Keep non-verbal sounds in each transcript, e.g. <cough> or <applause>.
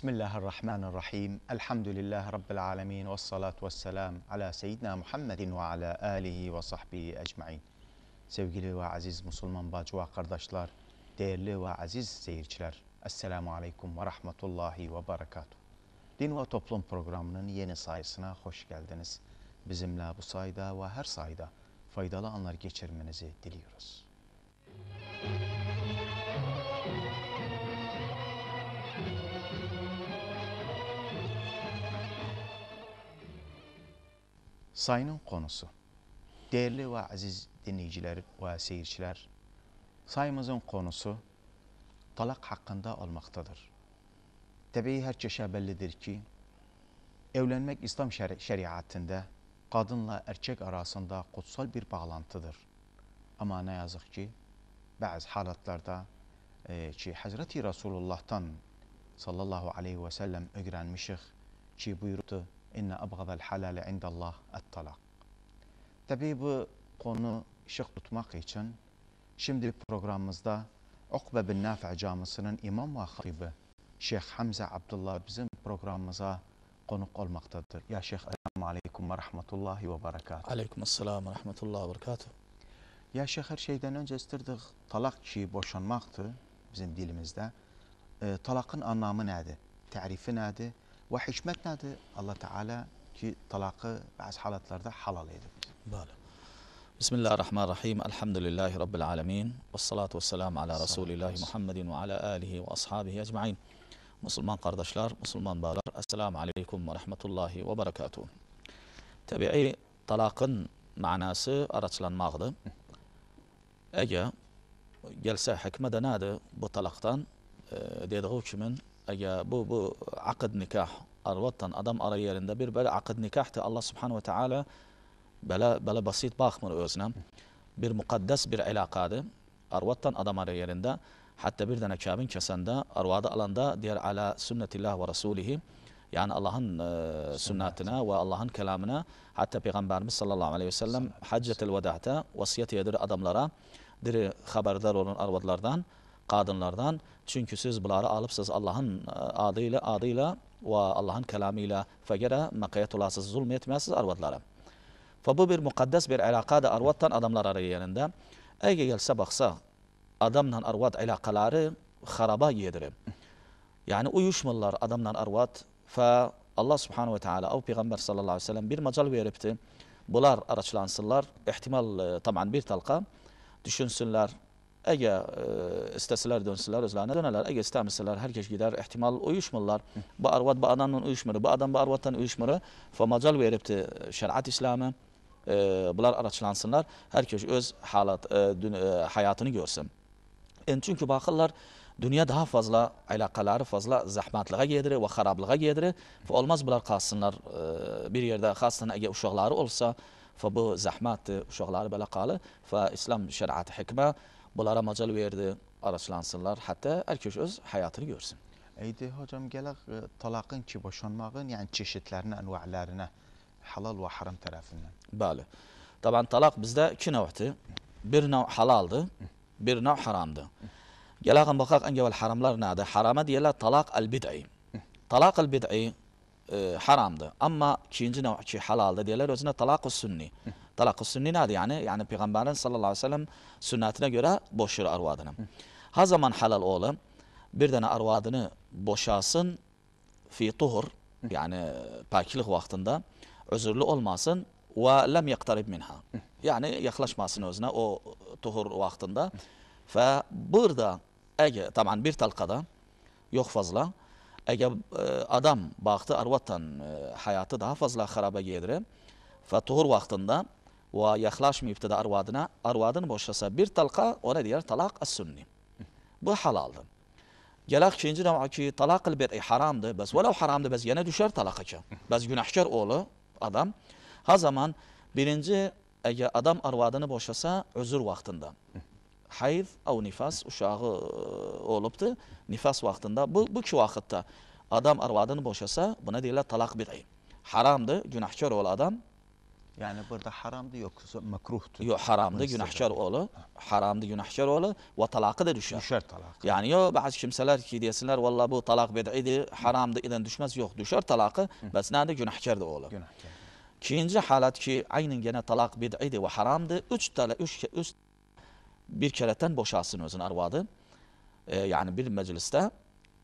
بسم الله الرحمن الرحيم الحمد لله رب العالمين والصلاة والسلام على سيدنا محمد وعلى آله وصحbihi ecmain. Sevgili ve aziz Müslüman bacı ve kardeşler, değerli ve aziz seyirciler, Esselamu Aleyküm ve Rahmetullahi ve Berekatuhu. Din ve Toplum programının yeni sayısına hoş geldiniz. Bizimle bu sayda ve her sayda faydalı anlar geçirmenizi diliyoruz. Sayının konusu. Değerli ve aziz dinleyiciler ve seyirciler, sayımızın konusu talak hakkında olmaktadır. Tabii her çeşe bellidir ki, evlenmek İslam şer şeriatinde kadınla erkek arasında kutsal bir bağlantıdır. Ama ne yazık ki bazı halatlarda e, ki Hz. Resulullah'tan sallallahu aleyhi ve sellem öğrenmişik ki buyurdu inna abgadal halale indallah et talak. Tabi bu konu şık tutmak için şimdilik programımızda Ukbe bin Nafi Camisi'nin imam ve hatibi Şeyh Hamza Abdullah bizim programımıza konuk olmaktadır. Ya Şeyh Esselamu Aleyküm ve Rahmetullahi ve Berekatuhu. Aleyküm Esselamu ve Rahmetullahi ve Berekatuhu. Ya Şeyh her şeyden önce istirdik talak ki boşanmaktı bizim dilimizde. E, talakın anlamı nedir? Tarifi nedir? وحشمتنا الله تعالى كي طلاق بعض حالات الأرض حلال يدب بالا. بسم الله الرحمن الرحيم الحمد لله رب العالمين والصلاة والسلام على رسول الله محمد وعلى آله وأصحابه أجمعين مسلمان قردشلار مسلمان بالار السلام عليكم ورحمة الله وبركاته تبعي طلاق مع ناس أرسلان ماغد أجا جلسة حكمة دنادة بطلاقتان آه، ديدغوش من أجا بو بو عقد نكاح arvattan adam bir Böyle akid nikahdı Allah subhanahu ve taala böyle böyle basit bakmır özüne. Bir mukaddes bir alakadı. Arvattan adam arayarında hatta bir tane kabin kesende arvadı alanda diğer ala sünnetillah ve rasulihi yani Allah'ın e, sünnetine ve Allah'ın kelamına hatta Peygamberimiz sallallahu aleyhi ve sellem haccetel veda'da vasiyeti edir adamlara diri haberdar olun arvadlardan kadınlardan. Çünkü siz bunları alıpsız Allah'ın e, adıyla adıyla ve Allah'ın kelamıyla fegere makayet olasız zulmetmezsiz arvadlara. Ve bu bir mukaddes bir alakada arvattan adamlar arayanında. Ege gelse baksa adamla arvat alakaları haraba yedirip. Yani uyuşmalar adamla arvat. Fa Allah subhanahu ve teala av peygamber sallallahu aleyhi ve sellem bir macal veripti. Bular araçlansınlar. İhtimal e, taban bir talka. Düşünsünler eğer e, istəsələr dönsələr özlərinə dönələr, eğer istəmisələr herkes gider gedər, ehtimal uyuşmurlar. Bu arvad bu adamla uyuşmur, bu adam bu arvaddan uyuşmur. Fa macal veribdi şəriət İslamı. E, bunlar araçlansınlar, hər öz halat, e, dün, e, həyatını görsün. E, çünki baxırlar, dünya daha fazla əlaqələri fazla zəhmətliyə gedir ve xarablığa gedir. Fa olmaz bunlar qalsınlar e, bir yerde xassən eğer uşaqları olsa, fa bu zəhmətdir, uşaqları belə qalır. Fa İslam şəriəti hikmə bulara macal berdi araçlansınlar hatta erkek öz hayatını görsün. Eydi hocam gelak e, talakın ki boşanmağın yani çeşitlerine, enva'larına halal ve haram tarafından. Bale. Taban talak bizde iki nevti. Bir nev halaldı, bir nev haramdı. Gelakın bakak en gevel haramlar nerede? Harama diyeler talak el bid'i. Talak el bid'i e, haramdı. Ama ikinci nev ki halaldı diyeler özüne talak sünni. Talak-ı sünni yani? Yani Peygamberin sallallahu aleyhi ve sellem sünnetine göre boşur arvadını. Ha zaman halal oğlu bir tane arvadını boşasın fi tuhur yani pakilik vaktinde özürlü olmasın ve lem yaktarib minha. Yani yaklaşmasın özüne o tuhur vaktinde. Ve burada ege tamam bir talqada yok fazla. Ege e, adam baktı arvattan e, hayatı daha fazla haraba gelir. Ve tuhur vaktinde ve yaxlash mibtada arvadına arvadini boshlasa bir talqa ona deyar talaq as sunni bu haloldir galaq ikkinchi namoki biri bedi haromdir bas valov haromdir bas yana tushar talaqaga bas gunohkor o'g'li adam. Ha zaman birinci agar odam arvadini boshlasa uzr vaqtinda hayz av nifas ushog'i ıı, o'libdi nifas vaqtinda bu bu ki vaqtda adam arvadini boşasa buna deyiladi talaq bidi haromdir gunohkor o'g'il odam yani burada haramdı yoksa makruhtu. Yok haramdı günahkar oğlu. Haramdı günahkar oğlu ve talakı da düşer. Düşer talakı. Yani yo bazı kimseler ki diyesinler, valla bu talak bed'iydi haramdı eden düşmez yok düşer talakı. Bes nerede günahkardı oğlu. Günahkar. İkinci ki aynen gene talak bed'iydi ve haramdı. Üç tala üç, üç bir kereten boşalsın özün arvadı. Ee, yani bir mecliste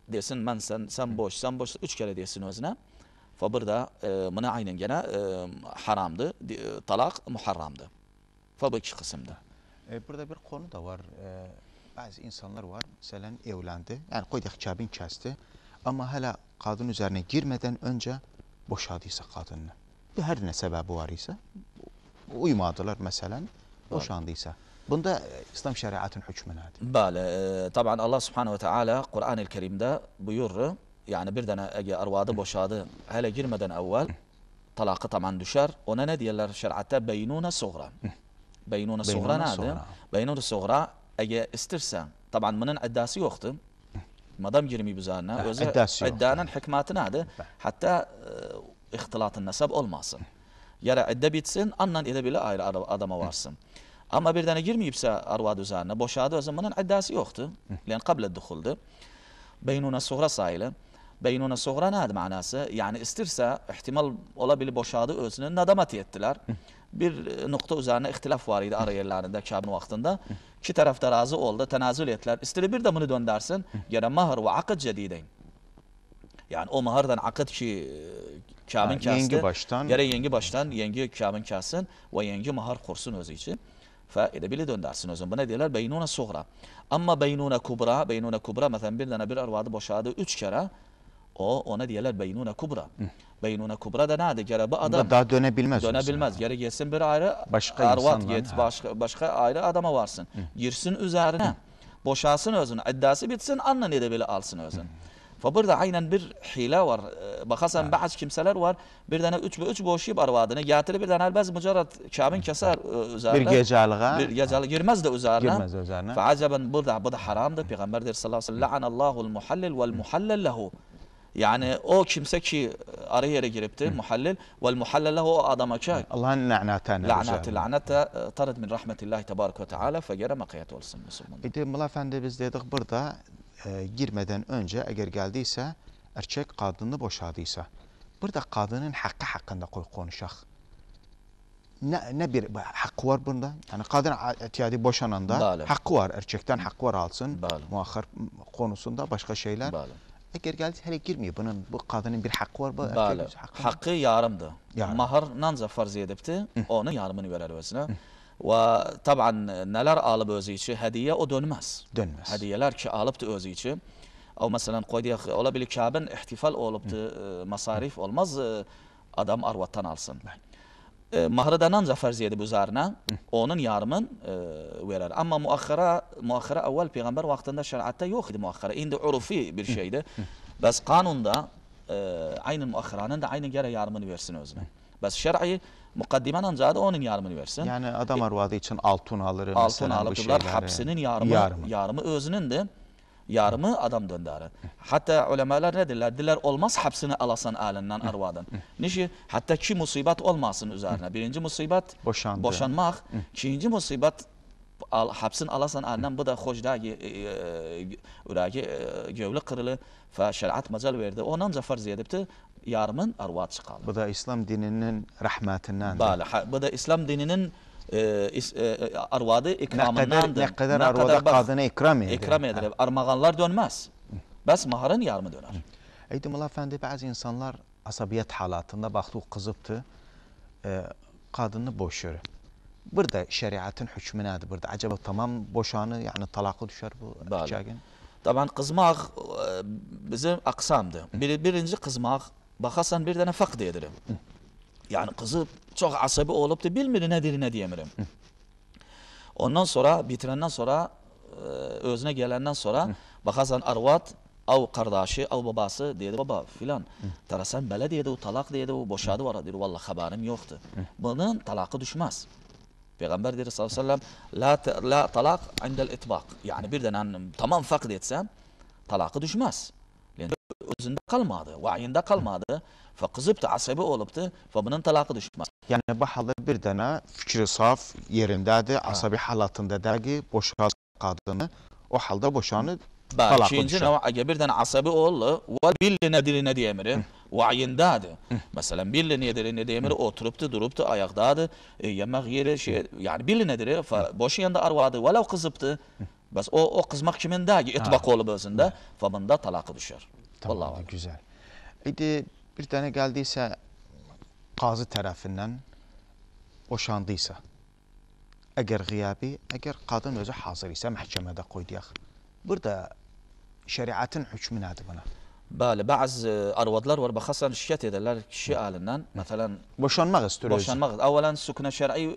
desin ben sen sen boş sen boş üç kere desin özüne. فبردا e, mana aynen gene e, haramdı. E, talak muharramdı. Fabrik iki kısımdı. Burada bir konu da var. Bazı insanlar var. Mesela evlendi. Yani koyduk kabin kesti. Ama hala kadın üzerine girmeden önce boşadıysa kadını. Bir her ne sebebi var ise uymadılar mesela. Boşandıysa. Bunda İslam şeriatın hükmü nedir? Bale. tabi Allah subhanahu ve teala Kur'an-ı Kerim'de buyurur yani bir dana ege arvadı boşadı hele girmeden evvel talakı taman düşer. Ona ne diyorlar şer'atta beynune suğra. Beynune suğra nedir? Beynune suğra ege istersen. Taban bunun iddiası yoktu. Madam girmiyor üzerine. Özü iddianın hikmeti nedir? Hatta e, ihtilatın nesep olmasın. Yara iddia bitsin, andan edebilir ayrı adama varsın. Ama bir tane girmeyipse arvadı üzerine boşadı o zaman bunun iddiası yoktu. Yani kable dukuldu. Beynune suğra sayılır. Beynuna soğra nerede manası? Yani istirse ihtimal olabilir boşadı özünü nadamati ettiler. bir e, nokta üzerine ihtilaf var idi ara yerlerinde Kabe'nin vaktinde. İki tarafta razı oldu, tenazül ettiler. İstedi bir de bunu döndersin. Gene mahar ve akıd cedideyn. Yani o mahardan akıd ki e, Kabe'nin kesti. Yengi baştan. Gene yengi baştan, yengi Kabe'nin kessin ve yengi mahar kursun özü için. Faide bile döndersin özün. Bu ne diyorlar? Beynuna soğra. Ama beynuna kubra, beynuna kubra mesela bir tane bir arvadı boşadı üç kere. O ona diyorlar beynuna kubra. Hı. Beynuna kubra da nedir? Gene bu adam daha dönebilmez. Dönebilmez. Geri gelsin bir ayrı başka arvat get, başka, başka ayrı adama varsın. Hı. Girsin üzerine. Hı. Boşasın özünü. İddası bitsin, anla ne de bile alsın özünü. Fa burada aynen bir hile var. Ee, bakasan bazı kimseler var. Bir tane üç ve üç boşayıp arvadını getirip bir tane elbaz mücerrat kabin keser e, üzerine. Bir gecealığa. Bir gecealığa girmez de üzerine. Girmez üzerine. Fa acaba burada, bu da haramdır. Peygamber der sallallahu aleyhi ve sellem. La'anallahul muhallil vel muhallil lehu. Yani o kimse ki e, araya yere girip de muhallil vel muhallil o adama ki Allah'ın lanatına. Lanet, lanet, tarad min rahmetillahi tebarek ve teala fegere makiyet olsun Müslüman. Bir de Efendi biz dedik burada e, girmeden önce eğer geldiyse erkek kadını boşadıysa burada kadının hakkı hakkında konuşak. Ne, ne bir hakkı var bunda? Yani kadın etiyadi boşananda Bale. hakkı var. Erkekten hakkı var alsın. Bale. konusunda başka şeyler. Bale. Eğer geldi hele girmiyor. Bunun bu kadının bir hakkı var. Bu Bəli. Şey hakkı, hakkı yarımdı. Yarım. Maharınanca farz edipti. Onun yarımını verer özüne. Ve taban e, neler alıp özü için hediye o dönmez. Dönmez. Hediyeler ki alıptı özü için. O mesela koydiyak olabilir Kabe'nin ihtifal oluptu. E, masarif olmaz. E, adam arvattan alsın. Bəli. مهردانان زفر زیاد بزارنا اونن یارمن ورر Ama مؤخره مؤخره اول peygamber, وقتında şeriatta yok idi مؤخره indi urfi bir şeydi bas kanunda e, aynı muakhirenin da aynı yere yarımını versin özüne bas şer'i mukaddimen ancak onun yarımını versin yani adam arvadı için altın alır altın alıp hapsinin yarımı yarımı, yarımı özünün de yarımı adam döndürür. Hatta ulemalar ne derler? Diler olmaz hapsini alasan alinden arvadan. Nişi hatta ki musibet olmasın üzerine. Birinci musibet Boşandı. boşanmak. İkinci musibet al, hapsin alasan alinden bu da hoşdaki e, uraki e, e gövlü kırılı ve şeriat macal verdi. Ondan zafer ziyedipti yarımın arvat çıkalı. Bu da İslam dininin rahmetinden. Bala, bu da İslam dininin e, is, e, e, arvadı ikramındandır. Ne kadar, arvada kadına ikram edilir. İkram edilir. Armağanlar dönmez. Bəs maharın yarımı döner. Eydim Allah efendi bazı insanlar asabiyet halatında baktık kızıptı. E, kadını boşuyor. Burada şeriatın hükmü nedir burada? Acaba tamam boşanı yani talakı düşer bu erkeğin? Taban kızmak bizim aksamdı. Bir, birinci kızmak bakarsan bir tane fak edirim. Yani kızı çok asabi olup da bilmir nedir ne diyemirim. Ondan sonra bitirenden sonra e, özüne gelenden sonra bakarsan arvat av kardeşi av babası dedi baba filan. Tarasan bele dedi o talak dedi o boşadı var dedi vallahi haberim yoktu. Bunun talakı düşmez. Peygamber dedi sallallahu aleyhi ve sellem la, la talak indel itbak. Yani birden tamam fakir etsem talakı düşmez özünde kalmadı, vayında kalmadı. Ve kızıp da asabi olup da ve bunun talakı düşmez. Yani bu halı bir dana fikri saf yerindədir, asabi halatında dəgi boşa qadını o halde boşanı Bak ikinci ne var? bir tane asabi oğlu ve billi nedir ne diyemiri vayindadır. Mesela billi nedir ne diyemiri oturuptu duruptu ayaktadır. E, yemek yeri şey yani billi nedir boş yanında arvadı velev kızıptı. Bas o, o kızmak kimin daha itibak oğlu özünde. Fabında talakı düşer. Tamam, gözəl. İndi bir dənə gəldiksə qazı tərəfindən boşandıysa, əgər qiyabi, əgər qadın özü hazır isə məhkəmədə qoy deyək. Burada şəriətin hökmü nədir buna? Bəli, bəzi e, arvadlar var, xəsən şikayət edirlər kişi əlindən, məsələn... Boşanmaq istəyir özü. Boşanmaq, əvvələn süknə şərəi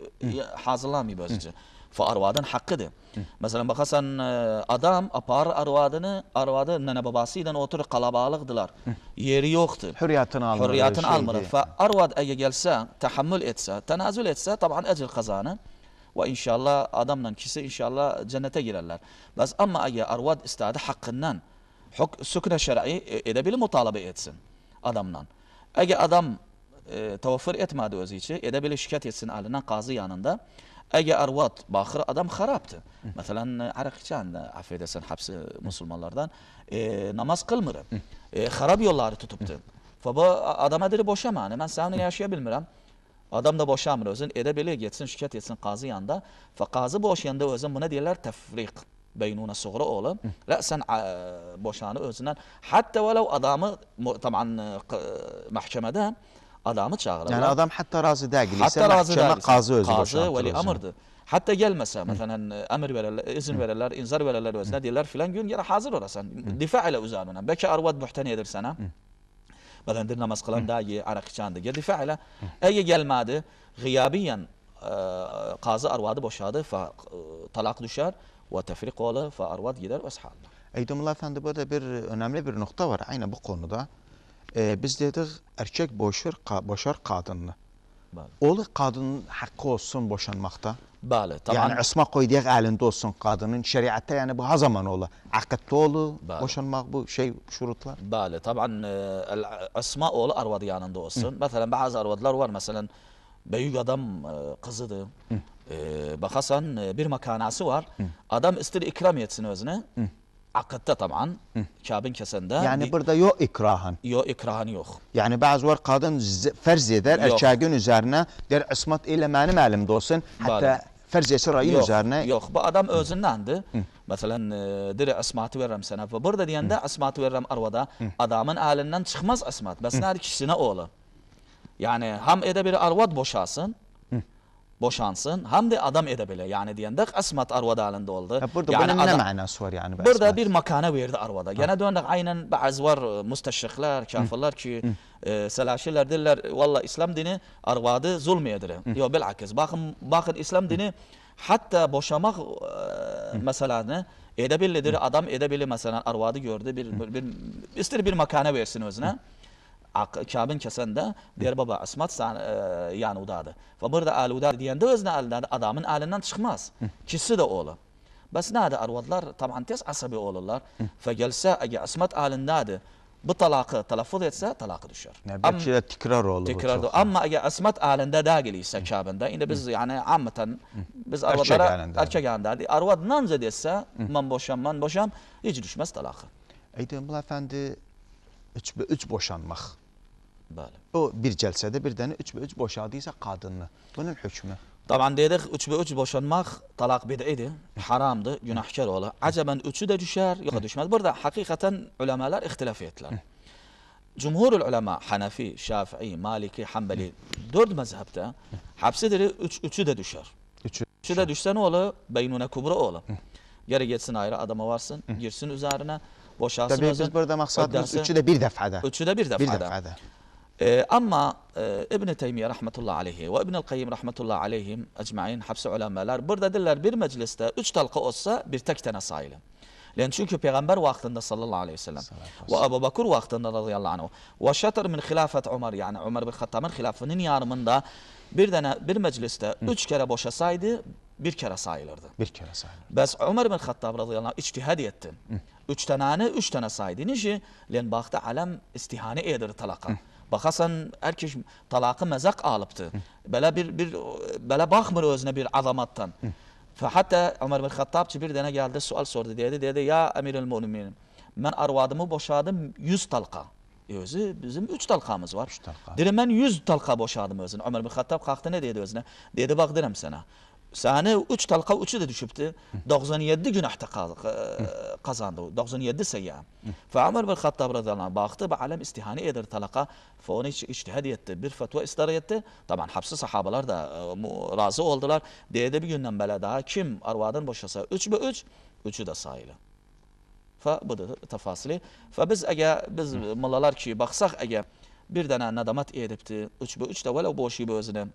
hazırlamayıb özü. arvadan hakkıdır. Mesela bakarsan e, adam apar arvadını, arvadı nene babasıyla oturur kalabalıktılar. Yeri yoktur. Hürriyatını almır. Hürriyatını şey almır. Fa arvad eğer gelse, tahammül etse, tenazül etse taban ecir kazanır. Ve inşallah adamla kişi inşallah cennete girerler. Bas ama eğer arvad istadı hakkından huk, sükne şer'i edebilir mutalabe etsin adamdan. Eğer adam e, tevaffür etmedi özü için edebilir şikayet etsin alına, kazı yanında ege arvat bahır adam haraptı. Mesela e, arakçan e, affedersen hapsi Müslümanlardan e, namaz kılmır. E, harap yolları tutuptu. Faba adama dedi boşama. Hani ben sen yaşayabilmirim. Adam da boşamır özün. Ede bile geçsin şikayet etsin kazı yanda. Fa kazı boşayanda özün buna diyorlar tefrik. beynuna suğra oğlu rəsən boşanı özündən hətta vələv adamı taban e, məhkəmədə adamı çağırırlar. Yani adam hatta razı değil. Hatta razı değil. Kazı özü Kazı veli amırdı. Hatta gelmese mesela e, emir verirler, e, izin verirler, inzar verirler özüne diyorlar filan gün yine hazır olasan. Difa ile uzanına. Belki arvad muhtaniyedir sana. Balendir namaz kılan daha iyi arak içandı. Ya difa ile ege gelmedi. Gıyabiyen e, kazı arvadı boşadı. Fa talak düşer. Ve tefrik ola. Fa arvad gider. Ve sahallah. Eydemullah Efendi burada bir önemli bir nokta var. Aynı bu konuda e, biz dedik erkek boşur, ka, boşar kadınını. Bəli. Olur kadının hakkı olsun boşanmakta. Bəli, Yani isma koyduğu elinde olsun kadının şeriatı yani bu her zaman ola. Akıtta olu Bəli. boşanmak bu şey şurutlar. Bəli, taban e, isma oğlu arvadı yanında olsun. Hı. Mesela bazı arvadılar var mesela büyük adam e, kızıdır. Hı. E, bir makanası var. Hı. Adam ister ikram etsin özüne. Hı. Akatta taban, Kabe'nin kesende. Yani bir, burada yok ikrahan. Yok ikrahan yok. Yani bazılar kadın ferz eder erkeğin üzerine der ismat ile benim elimde olsun. Hatta Bari. ferzesi rayın üzerine. Yok bu adam özündendi. Mesela e, diri ismatı veririm sana. Burada diyende Hı. ismatı veririm arvada. Hı. Adamın elinden çıkmaz ismat. Besner kişisine oğlu. Yani ham ede bir arvad boşasın boşansın hem de adam edebilir. Yani diyendek asmat arvada alındı oldu. Ya burada yani adam, ne manası var yani? Burada asmat. bir makane verdi arvada. Gene döndük aynen bazı var e, müsteşrikler, kafirler ki e, selaşiler derler valla İslam dini arvadı zulmeyedir. Yok bilakis bakın, bakın İslam dini hatta boşamak e, meselesini edebilir. Adam edebilir mesela arvadı gördü bir, bir, bir, ister bir makana versin özüne. Hı. Kabin kesende der baba asmat san e, yani udadi va birda al udar deganda o'zini alidan adamın alından çıkmaz? kisi de o'g'li bas nadi arvatlar taban tez asabi o'g'illar fagalsa agar ismat alinadi bu talaqi talaffuz etsa talaqi Tekrar birchida tikrar bo'ldi tikrar ammo agar ismat alinda dagilisa kabinda endi biz ya'ni ammatan biz arvatlar erkak alinda arvat namza desa man bo'sham man bo'sham hech tushmas talaqi aytdim efendi üç, üç boşanmak. Bəli. O bir cəlsədə bir dənə 3-3 boşadıysa qadını. Bunun hökmü. Taban dedik 3-3 boşanmaq talaq bid'idir, haramdır, günahkar ola. Acəbən 3-ü də düşər, yox düşməz. Burada həqiqətən ulamalar ixtilaf etdilər. Cumhurul uləma, Hanafi, Şafii, Maliki, Hanbali 4 məzhəbdə həbsidir 3-3-ü də düşər. 3-ü də düşsə nə ola? Beynunə kubra ola. Yere geçsin ayrı adama varsın, girsin üzerine, boşalsın. Tabii biz burada maksadımız üçü de bir defada. Üçü de bir defada. Bir defada. Ee, ama e, İbn-i Teymiye rahmetullahi aleyhi ve İbn-i Kayyim rahmetullahi aleyhim ecmain hepsi ulemalar burada diller bir mecliste üç talka olsa bir tek tane sayılır. Yani çünkü peygamber vaktinde sallallahu aleyhi ve sellem ve Ebu Bakır vaktinde radıyallahu anh ve şatır min hilafet Ömer yani Ömer bin Hattam'ın hilafının yarımında bir tane bir mecliste Hı. üç kere boşasaydı bir kere sayılırdı. Bir kere sayılırdı. Bəs Ömer bin khattab radıyallahu anh içtihad etti. Hı. Üç tane üç tane saydı. Niçin? Len baktı alem istihane edir talaka. Hı. Bakasan erkek talakı mezak alıptı. Böyle bir, bir böyle bakmır özüne bir azamattan. hatta Ömer bin Hattabçı bir dene geldi sual sordu. Dedi, dedi ya emirül müminin. Ben arvadımı boşadım yüz talqa, e, Özü bizim üç talkamız var. Üç talka. Dedim ben yüz talka boşadım özüne. Ömer bin Hattab kalktı ne dedi özüne? Dedi bak derim sana sani uch talqa uchida tushibdi to'qson yetti gunohda qozondi e, to'qson yetti sayya faamar bir xattob roziyallohu baxti va alam istihani edir talaqa foni ijtihad etdi bir fatwa istar etdi taban hapsi sahobalar da e, razı oldular. dedi bir kundan beri daha kim arvadan bo'shasa uch bu uch uchü de sayılı. Fa bu da tafasili. Fa biz ege biz mullalar ki baksak ege bir tane nadamat edipti. Üç bu üç de velev boşu bu özüne.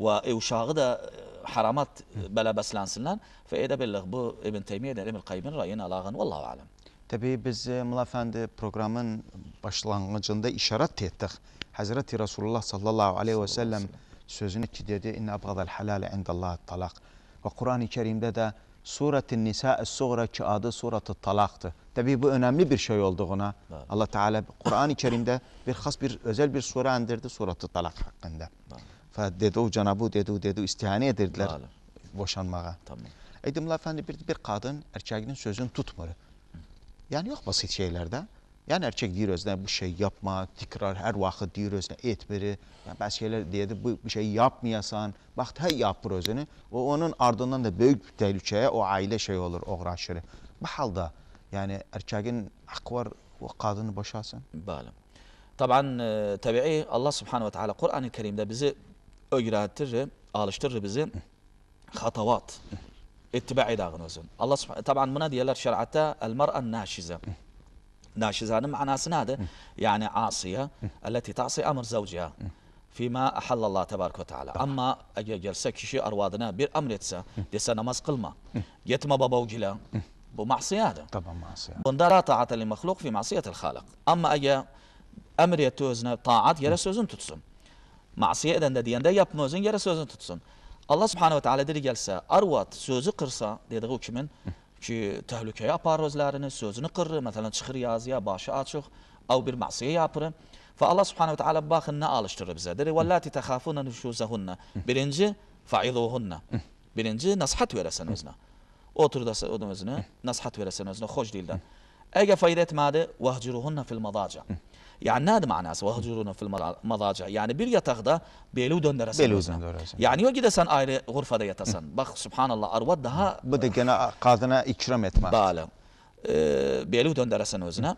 Ve evşağı da haramat e, bela beslensinler. Fe edebillik bu İbn Teymiye'den İbn Kayyim'in rayına lağın. Vallahu alem. Tabii biz e, Mulafendi programın başlangıcında işaret ettik. Hazreti Resulullah sallallahu aleyhi ve sellem sözünü ki dedi inne abgadal halale indallah talak. Ve Kur'an-ı Kerim'de de Suretin Nisa Suğra ki adı Surat-ı Talak'tı. Tabii bu önemli bir şey olduğuna evet. Allah Teala Kur'an-ı Kerim'de bir has bir özel bir sure indirdi Surat-ı Talak hakkında. Evet. Dedu canabu dedu dedu istihane edirdiler Lale. boşanmağa. Tamam. Eydim efendi bir, bir kadın erkeğinin sözünü tutmur. Yani yok basit şeylerde. Yani erkek deyir özüne bu şey yapma, tekrar her vakit deyir özüne et biri. Yani bazı şeyler dedi bu, bu şey yapmayasan, bak hey yapır özünü. O onun ardından da büyük bir tehlikeye o aile şey olur, uğraşır. Bu halde yani erkeğin hakkı var o kadını boşasın. Bala. Tabii e, tabi'i Allah Subhanahu ve Teala Kur'an-ı Kerim'de bizi öğretir, alıştırır bizi خطوات itibai dağınızın. الله سبحانه طبعا buna diyorlar şer'ata el mar'an naşize. Naşizanın manası nedir? Yani asiye, elleti ta'si amr zavcıya. فيما أحل الله تبارك وتعالى أما أجي جلسة كشي أروادنا بير أمر يتسى ديسا نماز قلما جيت ما بابا وجلا بو هذا طبعا معصية بندا طاعة للمخلوق في معصية الخالق أما أجا أمر يتوزنا طاعة يرى سوزن تتسم masiyə edəndə deyəndə yapma özün yerə sözünü tutsun. Allah subhanahu wa ta'ala diri gəlsə, arvad sözü qırsa, dediği o kimin ki, təhlükəyə aparır özlərini, sözünü qırır, məsələn, çıxır yazıya, başı açıq, av bir masiyə yapırır. Və Allah subhanahu wa ta'ala baxın nə alışdırır bizə. Deyir, vəllati təxafuna nüşuzəhunna. Birinci, failuhunna. Birinci, nasihat verəsən özünə. Otur da özünə, nasihat verəsən özünə, xoş dildən. اجى fayret etmedi vahcuruhunna fil madaca. Yani nerede manası? Vahcuruna fil madaca. Yani bir yatakta beli döndüresen. Beli döndüresen. Yani yok gidesen ayrı gurfada yatasan. Bak subhanallah arvad daha... Bu da gene kadına ikram etmez. Bala. Ee, beli döndüresen özüne.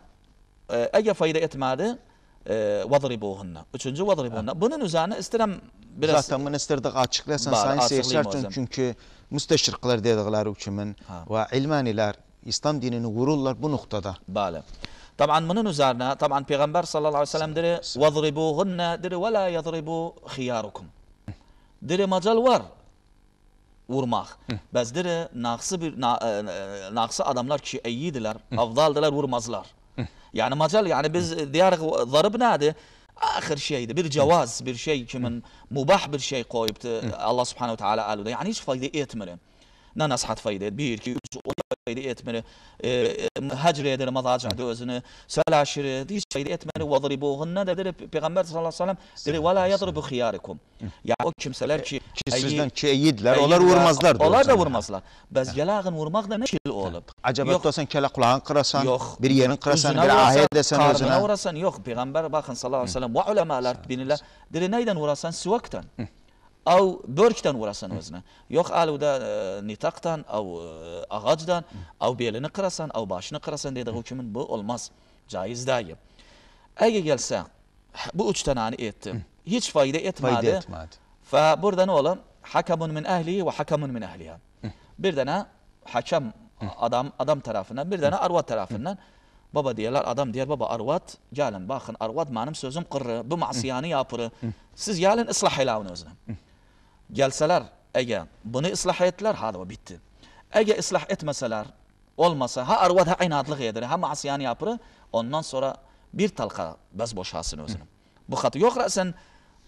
Ee, eğer fayda etmedi, e, vadribuhunna. Üçüncü vadribuhunna. Bunun üzerine istedim biraz... Zaten bunu istedik açıklasan sayın seyirciler çünkü müsteşrikler dedikleri hükümün ve ilmaniler İslam dinini vururlar bu noktada. Bale. Taban bunun üzerine taban Peygamber sallallahu aleyhi ve sellem diri vadribuhunne diri ve la yadribu khiyarukum. Diri macal var vurmak. Biz diri naksı bir na, e, e naksı adamlar ki iyiydiler, avdaldılar vurmazlar. yani macal yani biz diyarık zarıb neydi? ahir şeydi bir cevaz bir şey kimin mubah bir şey koyuptu Allah subhanehu ve teala aluda yani hiç fayda etmedi nə nəshat fayda et. 1, 2, 3, o fayda etmir. E, e həcr edir, mazacaq özünü, sələşir, heç fayda etmir. Vadribuğun nə dedir? Peyğəmbər sallallahu aleyhi ve sellem dedir, və la yadribu xiyarikum. Ya o kimseler ki, ki sizdən ki eyidlər, onlar vurmazlar. Onlar da vurmazlar. Bəs gəlağın vurmaq da nə şey olub? Acaba tutasan kələ qulağın qırasan, yox, bir yerin qırasan, bir ahə edəsən özünə. Qarnına vurasan, yox. Peyğəmbər baxın sallallahu aleyhi ve sellem, və uləmalar binilər, deyir, nəydən vurasan? Sivaktan. او برکتن ورسن وزنه یوخ الودا nitaktan او ağaçtan او belini kırasan او başını kırasan dedi hükmün bu olmaz. Caiz değil. Eğer gelse bu üç tane etti. Hiç fayda etmedi. Fayda etmedi. Fa burada ne olur? Hakamun min ehlihi ve hakamun min ehliha. Bir tane adam adam tarafından bir tane arvat tarafından Baba diyorlar adam diyor baba arvat gelin bakın arvat benim sözüm kırrı bu masiyani yapırı. Siz gelin ıslah eylavın özüne. Gelseler ege bunu ıslah ettiler hadi o bitti. Ege ıslah etmeseler olmasa ha arvad ha inatlık yedir ha masiyanı yapır ondan sonra bir talka bez boşasın özünü. bu xatı yok rasen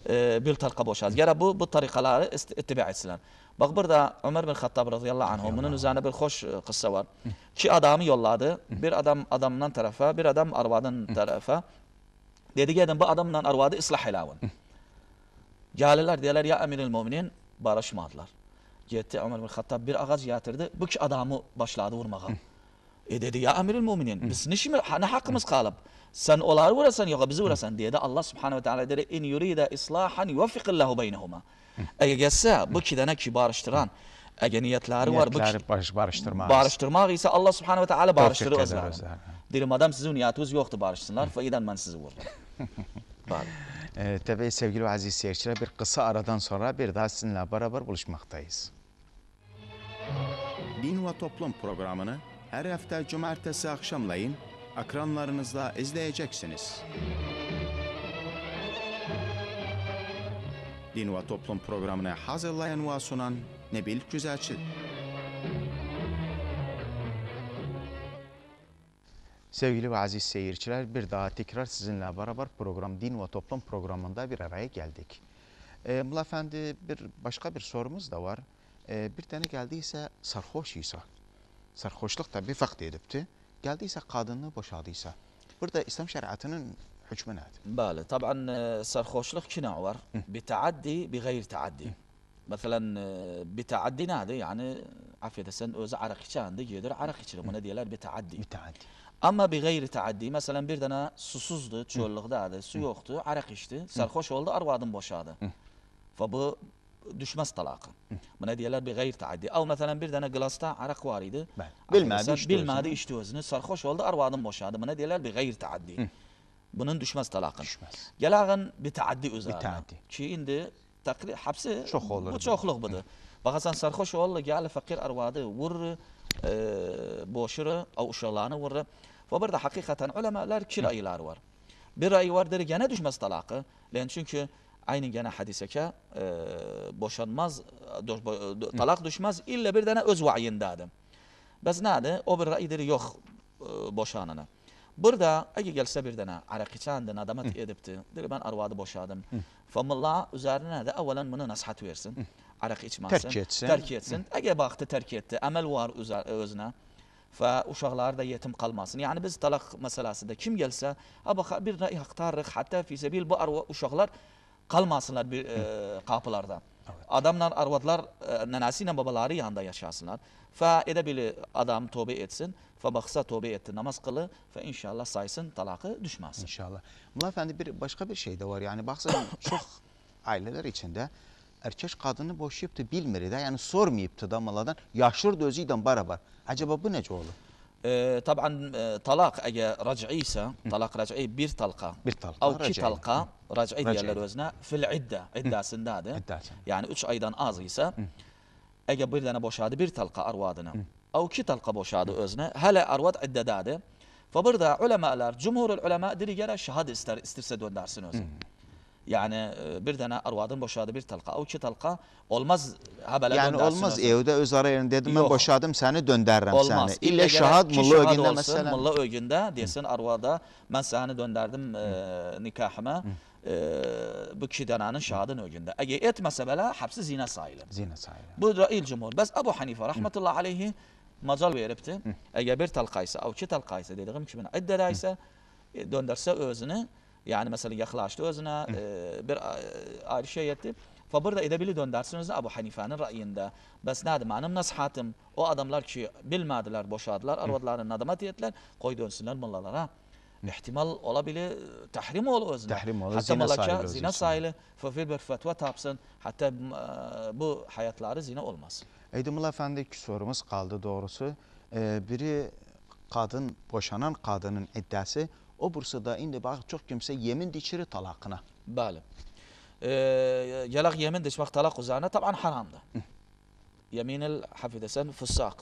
e, bir talka boşaz. Yara bu bu tarikaları ittiba etsinler. Bak burada Ömer bin Hattab radıyallahu anh bunun üzerine bir hoş kıssa e, var. Ki adamı yolladı. Bir adam adamdan tarafa, bir adam arvadın tarafa. Dedi gelin bu adamdan arvadı ıslah helavun. Cahililer diyorlar ya emiril müminin barışmadılar. Gitti Ömer bin Hattab bir ağac getirdi. Bu ki adamı başladı vurmağa. e dedi ya emiril müminin biz ne şimdi ne hakkımız kalıp sen onları vurasan yok bizi vurasan diye de Allah subhanehu ve teala dedi in yurida islahan yuvafikillahu beynehuma. Eğer gelse bu ki dene ki barıştıran eğer niyetleri var. Niyetleri barış, barıştırmak. Barıştırmak ise Allah Subhanahu ve teala barıştırır özlerini. Dedim adam sizin niyetiniz yoktu barışsınlar. Faiden ben sizi vurdum. <laughs> Bari. Ee, tabii sevgili ve aziz seyirciler bir kısa aradan sonra bir daha sizinle beraber buluşmaktayız. Din ve Toplum programını her hafta cumartesi akşamlayın akranlarınızla izleyeceksiniz. Din ve Toplum programını hazırlayan ve sunan Nebil Güzelçil. Sevgili ve aziz seyirciler bir daha tekrar sizinle beraber program Din ve Toplum programında bir araya geldik. E, ee, Mullah Efendi bir başka bir sorumuz da var. E, bir tane geldiyse sarhoş ise, sarhoşluk da bir fakt edipti. Geldiyse kadını boşaldıysa. Burada İslam şeriatının hükmü nedir? Bale, tabii e, sarhoşluk iki var. Bir taaddi, bir gayri taaddi. مثلا بتعدي نادي يعني عافية سن أوز عرق شان دي يدر عرق شرمنا ديالار بتعدي بتعدي ama bir gayri taaddi. Mesela bir tane susuzdu, çöllıktaydı, su yoktu, arak içti, sarhoş oldu, arvadın boşadı. Ve bu düşmez talakı. Buna diyorlar bir gayri taaddi. Ev mesela bir tane glasta arak var idi. Bilmedi içti Bilmedi içti özünü, sarhoş oldu, arvadın boşadı. Buna diyorlar bir gayri taaddi. Bunun düşmez talakın. Düşmez. Gelağın bir taaddi üzerine. Bir taaddi. Ki indi takri, hapsi Çok olur bu çokluk budur. Bazen sarhoş oldu geldi fakir arvadı vurur e, boşuru av uşağlarını vurur. Ve burada hakikaten ulemalar kiraylar var. Bir ay vardır gene düşmez talakı. Yani çünkü aynı gene hadiseke e, boşanmaz, do, bo, do, talak düşmez illa bir tane öz vayindadı. Biz ne O bir ay yok e, boşanını. Burada əgə gəlsə bir dənə ərəqiçəndən adama edibdi. Deyir mən arvadı boşadım. Famillah üzerine de, əvvələn bunu nasihat versin. Ərəq içməsin, tərk etsin. Tərk etsin. Əgə baxdı, tərk etdi. Əməl var özünə. Və uşaqları da yetim kalmasın, yani biz talaq meselesinde kim gelse, ha bax bir rəy axtarırıq, hətta fi səbil bu uşaqlar qalmasınlar bir e, qapılarda. Evet. Adamla arvadlar e, nənəsi babaları yanında yaşasınlar. Fə edebili adam tövbə etsin. Fabaksa tövbe etti namaz kılı ve inşallah saysın talakı düşmez. İnşallah. Mullah Efendi bir, başka bir şey de var. Yani baksana <coughs> çok aileler içinde erkek kadını boşayıp da bilmir da yani sormayıp da maladan yaşır da özüyle Acaba bu ne olur? E, ee, taban e, talak eğer rac'i ise talak rac'i e, bir talka. Bir talka. Av ki talka rac'i diyorlar özüne fil idda iddasindadır. Yani üç aydan az ise eğer bir tane boşadı bir talka arvadına. Hı auki talqabo shadi o'zini hali arvat idda dedi va birda ulamolar jumhurul ulamo dirigara shahad istar istirsa döndarsin o'zi hmm. Yani e, bir dana arvadın boşadı bir talqa, avki talqa olmaz habele Yani olmaz evde öz arayın dedim Yok. ben boşadım seni dönderrem olmaz. seni. İlle şahad mullu ögünde mesela. Mullu ögünde hmm. desin arvada ben seni dönderdim e, hmm. nikahıma. E, bu kişi dananın şahadın ögünde. Ege etmese bela hapsi zina sayılır. Zina sayılır. Bu ra'il cumhur. Bes Ebu Hanife rahmetullahi aleyhi مجال beribdi agar bir talqaysa av ikki talqaysa deydigan kishi bilan iddada aytsa döndürse özünü yani mesela yaklaştı özüne bir e, ayrı şey etti. Fa burada edebili döndersiniz Abu hanifanın rayında. Bes nadim anım nasihatim. O adamlar ki bilmediler, boşadılar, arvadlarını nadama diyetler. Koy dönsünler mullalara. İhtimal olabilir, tahrim ol özüne. Tahrim ol, Hatta malaka zina sayılı. Fa bir fetva tapsın. Hatta e, bu hayatları zina olmasın. Eydimullah Efendi iki sorumuz kaldı doğrusu. E, biri kadın, boşanan kadının iddiası. O bursada indi bak çok kimse yemin diçiri talakına. Bəli. E, yalaq yemin dişmək talak uzağına taban haramdır. Yeminil hafidesen fıssaq.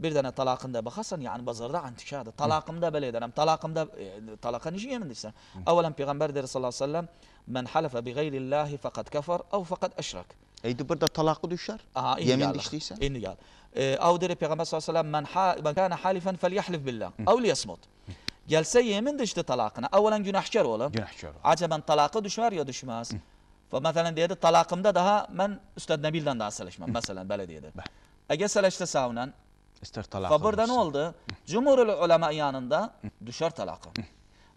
Bir dənə talaqında baxasan, yəni bazarda antikadır. Talaqımda belə edərəm. Talaqımda e, talaqa necə yemin deyirsən? Əvvələn peyğəmbər deyir sallallahu aleyhi ve sellem, "Men halafa bi ghayrillahi faqad kafar aw faqad əşrak." Eydi bir de talakı düşer. Aha, Yemin diştiyse. İndi geldi. E, ee, av deri Peygamber sallallahu aleyhi ve sellem men kana halifen felyahlif billah. Av liyasmut. Gelse yemin dişti talakına. Evvelen günahkar oğlum. Günahkar. Acaben talakı düşer ya düşmez. Mesela deydi talakımda daha ben Üstad Nebil'den daha selleşmem. Mesela böyle deydi. Ege selleşti savunan. İster talakı. Faburda ne oldu? Cumhurul ulema yanında düşer talakı.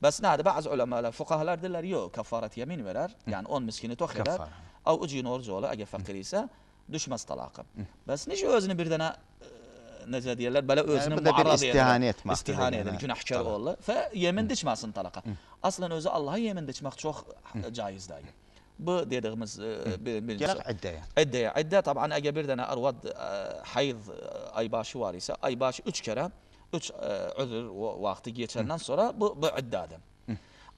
Bas nerede? Bazı ulemalar, fukahalar derler yok. Kafaret yemin verer. Yani on miskini tok eder. Av uđi norđola, ege fakirisa, düşmez talaka. Bes neşe özünü bir dana e, necə deyirlər, belə özünü yəni, muarrab edir. İstihanə etmək. İstihanə edir, günahkar oğlu. Və yemin dikməsin talaqa. Aslən özü Allaha yemin dikmək çox caizdir. Bu dediyimiz e, birincisi. Gələk əddəyə. Əddəyə. Əddə, taban, hani əgər bir dənə ərvad e, hayz aybaşı var isə, aybaşı üç kərə, üç özür vaxtı geçəndən sonra bu, bu əddədir.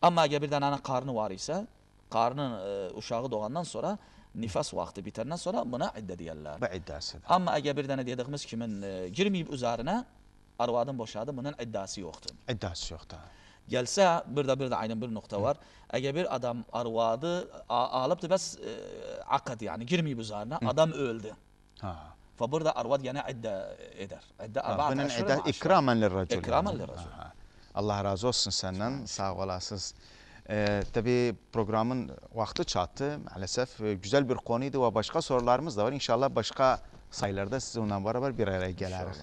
Amma əgər bir dənə qarnı var isə, qarının e, uşağı doğandan sonra nifas vakti biterden sonra buna iddə deyirlər. Bu iddəsidir. Ama eğer bir dənə dediyimiz kimi e, girməyib üzərinə arvadın boşadı, bunun iddəsi yoxdur. İddəsi yoxdur. Gelse bir də bir də aynən bir nokta var. Eğer bir adam arvadı alıbdı bəs ə, e, aqad, yani girmeyip üzerine adam öldü. Ha. Və burada arvad yenə eder. edər. İddə arvad. Bunun iddə ikramen lirracul. İkramen lirracul. Allah razı olsun səndən. Sağ olasınız. Ee, tabii programın vakti çattı maalesef. Ee, güzel bir konuydu ve başka sorularımız da var. İnşallah başka sayılarda sizinle beraber bir araya geliriz.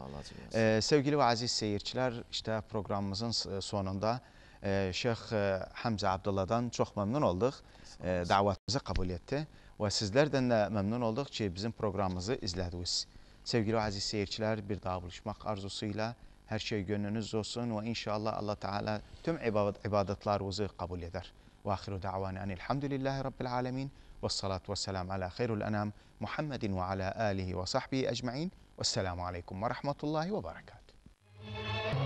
Ee, sevgili ve aziz seyirciler işte programımızın sonunda e, Şeyh e, Hamza Abdullah'dan çok memnun olduk. E, davetimizi kabul etti. Ve sizlerden de memnun olduk ki bizim programımızı izlediniz. Sevgili ve aziz seyirciler bir daha buluşmak arzusuyla Her şey gönlünüz olsun ve inşallah Allah Teala tüm ibadet, ibadetlarınızı kabul eder. Ve ahiru da'vani davana enilhamdülillahi rabbil alemin. Ve salatu ve selam ala khairul enam Muhammedin ve ala alihi ve sahbihi ecmain. Ve selamu aleyküm ve rahmetullahi ve berekatuhu.